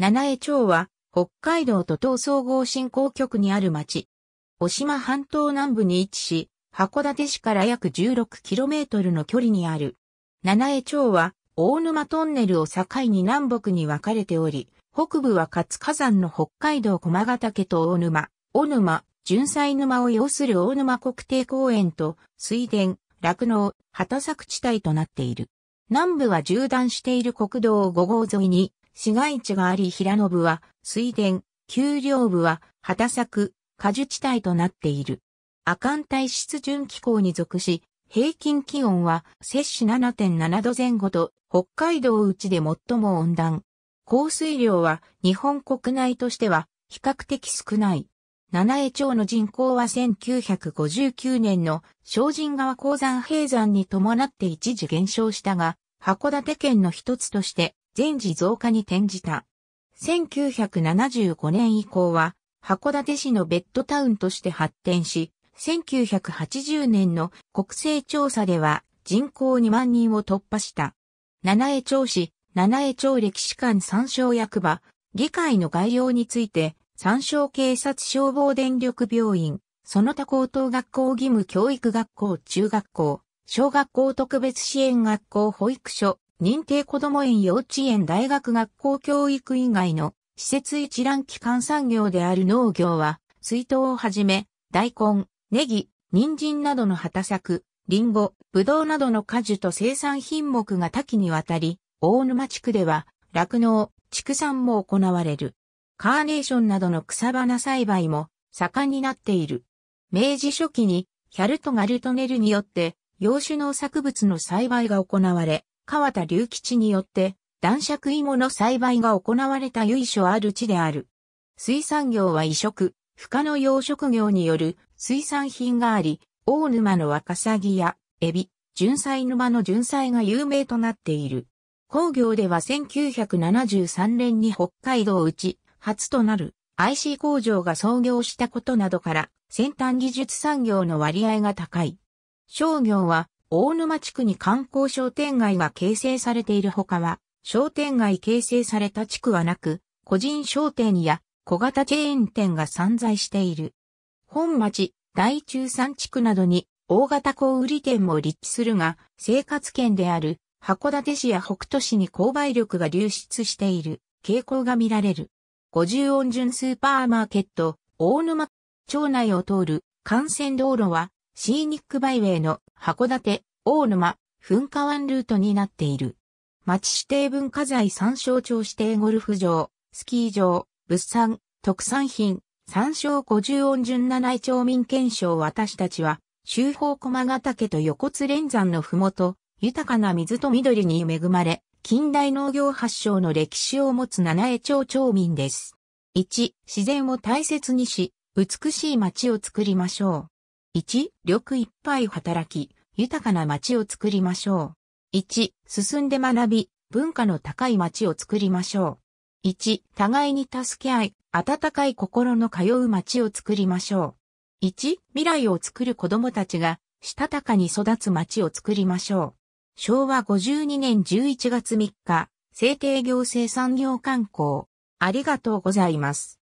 七重町は、北海道都東総合振興局にある町。渡島半島南部に位置し、函館市から約 16km の距離にある。七重町は、大沼トンネルを境に南北に分かれており、北部は活火山の北海道駒ヶ岳と大沼、大沼、純菜沼を要する大沼国定公園と、水田、落農、畑作地帯となっている。南部は縦断している国道5号沿いに、市街地があり平野部は水田、丘陵部は畑作、果樹地帯となっている。阿寒帯湿潤気候に属し、平均気温は摂氏7.7度前後と北海道内で最も温暖。降水量は日本国内としては比較的少ない。七重町の人口は1959年の精進川鉱山閉山に伴って一時減少したが、函館県の一つとして全時増加に転じた。1975年以降は、函館市のベッドタウンとして発展し、1980年の国勢調査では人口2万人を突破した。七重町市、七重町歴史館参照役場、議会の概要について、参照警察消防電力病院、その他高等学校義務教育学校中学校、小学校特別支援学校保育所、認定こども園幼稚園大学学校教育以外の施設一覧機関産業である農業は、水筒をはじめ、大根、ネギ、人参などの畑作、リンゴ、ブドウなどの果樹と生産品目が多岐にわたり、大沼地区では、酪農、畜産も行われる。カーネーションなどの草花栽培も盛んになっている。明治初期にヒャルトガルトネルによって洋種農作物の栽培が行われ、川田隆吉によって、男爵芋の栽培が行われた由緒ある地である。水産業は移植、不可の養殖業による水産品があり、大沼のワカサギやエビ、純菜沼の純菜が有名となっている。工業では1973年に北海道うち初となる IC 工場が創業したことなどから先端技術産業の割合が高い。商業は大沼地区に観光商店街が形成されているほかは、商店街形成された地区はなく、個人商店や小型チェーン店が散在している。本町、大中山地区などに大型小売店も立地するが、生活圏である函館市や北斗市に購買力が流出している傾向が見られる。五十音順スーパーマーケット、大沼町内を通る幹線道路はシーニックバイウェイの函館、大沼、噴火湾ルートになっている。町指定文化財参照町指定ゴルフ場、スキー場、物産、特産品、参照五十音順七位町民憲章私たちは、周方駒ヶ岳と横津連山のふもと、豊かな水と緑に恵まれ、近代農業発祥の歴史を持つ七重町町民です。1、自然を大切にし、美しい町を作りましょう。1、力いっぱい働き、豊かな街を作りましょう。1、進んで学び、文化の高い街を作りましょう。1、互いに助け合い、温かい心の通う街を作りましょう。1、未来を作る子供たちが、したたかに育つ街を作りましょう。昭和52年11月3日、制定行政産業観光。ありがとうございます。